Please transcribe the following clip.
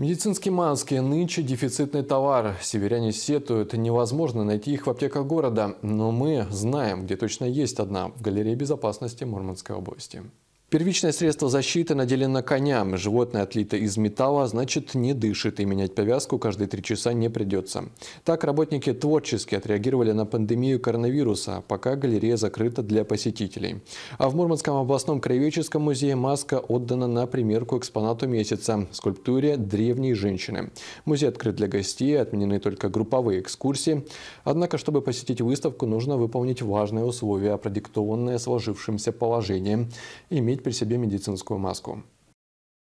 Медицинские маски – нынче дефицитный товар. Северяне сетуют, невозможно найти их в аптеках города. Но мы знаем, где точно есть одна – в галерее безопасности Мурманской области. Первичное средство защиты наделено коням. Животное отлито из металла, значит не дышит и менять повязку каждые три часа не придется. Так работники творчески отреагировали на пандемию коронавируса, пока галерея закрыта для посетителей. А в Мурманском областном краеведческом музее маска отдана на примерку экспонату месяца – скульптуре древней женщины. Музей открыт для гостей, отменены только групповые экскурсии. Однако, чтобы посетить выставку, нужно выполнить важное условие, продиктованное сложившимся положением – иметь иметь при себе медицинскую маску.